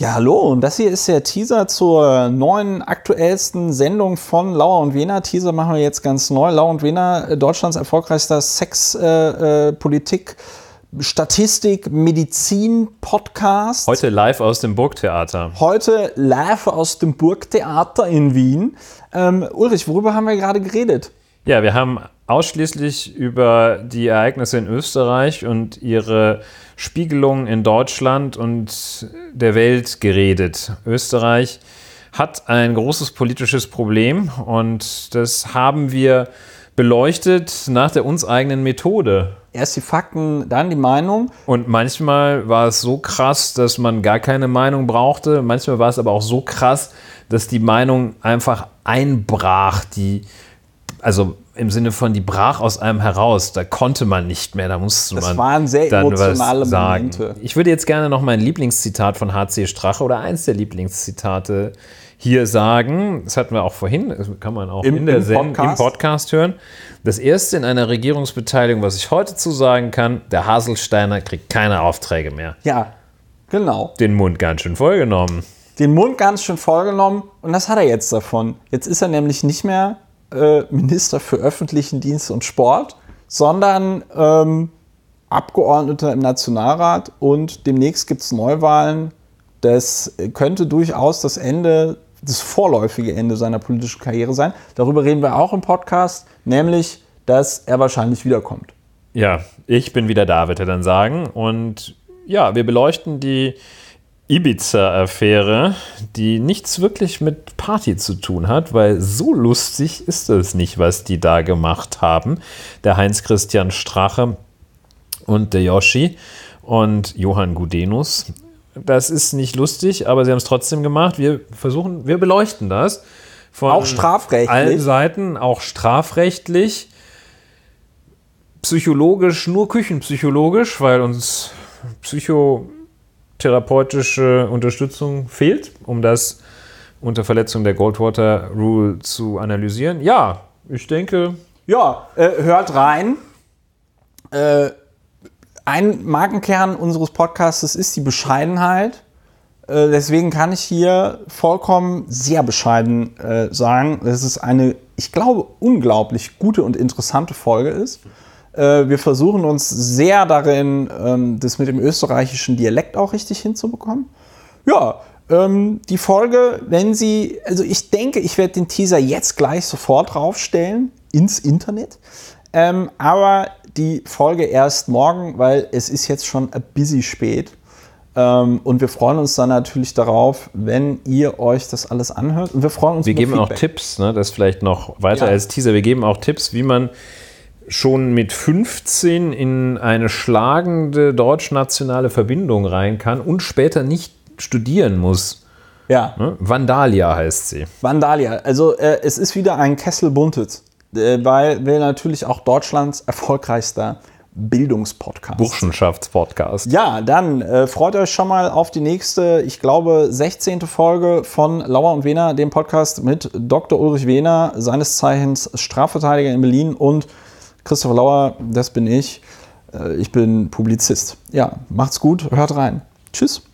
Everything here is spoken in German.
Ja, hallo, und das hier ist der Teaser zur neuen, aktuellsten Sendung von Lauer und Wiener. Teaser machen wir jetzt ganz neu. Lauer und Wiener, äh, Deutschlands erfolgreichster Sexpolitik. Äh, äh, Statistik, Medizin, Podcast. Heute live aus dem Burgtheater. Heute live aus dem Burgtheater in Wien. Ähm, Ulrich, worüber haben wir gerade geredet? Ja, wir haben ausschließlich über die Ereignisse in Österreich und ihre Spiegelungen in Deutschland und der Welt geredet. Österreich hat ein großes politisches Problem und das haben wir beleuchtet nach der uns eigenen Methode. Erst die Fakten, dann die Meinung. Und manchmal war es so krass, dass man gar keine Meinung brauchte. Manchmal war es aber auch so krass, dass die Meinung einfach einbrach. Die, also im Sinne von, die brach aus einem heraus. Da konnte man nicht mehr, da musste das man. Das waren sehr emotionale Momente. Ich würde jetzt gerne noch mein Lieblingszitat von H.C. Strache oder eins der Lieblingszitate hier sagen. Das hatten wir auch vorhin, das kann man auch Im, in der im, Podcast. im Podcast hören. Das erste in einer Regierungsbeteiligung, was ich heute zu sagen kann, der Haselsteiner kriegt keine Aufträge mehr. Ja, genau. Den Mund ganz schön vollgenommen. Den Mund ganz schön vollgenommen und das hat er jetzt davon. Jetzt ist er nämlich nicht mehr äh, Minister für öffentlichen Dienst und Sport, sondern ähm, Abgeordneter im Nationalrat und demnächst gibt es Neuwahlen. Das könnte durchaus das Ende, das vorläufige Ende seiner politischen Karriere sein. Darüber reden wir auch im Podcast, nämlich, dass er wahrscheinlich wiederkommt. Ja, ich bin wieder da, wird er dann sagen. Und ja, wir beleuchten die Ibiza-Affäre, die nichts wirklich mit Party zu tun hat, weil so lustig ist es nicht, was die da gemacht haben. Der Heinz-Christian Strache und der Yoshi und Johann Gudenus. Das ist nicht lustig, aber sie haben es trotzdem gemacht. Wir versuchen, wir beleuchten das. Von auch strafrechtlich. Allen Seiten, auch strafrechtlich. Psychologisch, nur küchenpsychologisch, weil uns Psycho therapeutische Unterstützung fehlt, um das unter Verletzung der Goldwater Rule zu analysieren. Ja, ich denke. Ja, äh, hört rein. Äh, ein Markenkern unseres Podcasts ist die Bescheidenheit. Äh, deswegen kann ich hier vollkommen sehr bescheiden äh, sagen, dass es eine, ich glaube, unglaublich gute und interessante Folge ist. Äh, wir versuchen uns sehr darin, ähm, das mit dem österreichischen Dialekt auch richtig hinzubekommen. Ja, ähm, die Folge, wenn Sie, also ich denke, ich werde den Teaser jetzt gleich sofort draufstellen ins Internet. Ähm, aber die Folge erst morgen, weil es ist jetzt schon ein busy spät. und wir freuen uns dann natürlich darauf, wenn ihr euch das alles anhört. Und wir freuen uns. Wir geben Feedback. auch Tipps, ne? das vielleicht noch weiter ja. als Teaser. Wir geben auch Tipps, wie man schon mit 15 in eine schlagende deutsch-nationale Verbindung rein kann und später nicht studieren muss. Ja. Ne? Vandalia heißt sie. Vandalia. Also äh, es ist wieder ein Kessel buntet, äh, weil wir natürlich auch Deutschlands erfolgreichster Bildungspodcast. Burschenschaftspodcast. Ja, dann äh, freut euch schon mal auf die nächste, ich glaube, 16. Folge von Lauer und Wehner, dem Podcast mit Dr. Ulrich Wehner, seines Zeichens Strafverteidiger in Berlin und Christopher Lauer, das bin ich. Äh, ich bin Publizist. Ja, macht's gut, hört rein. Tschüss.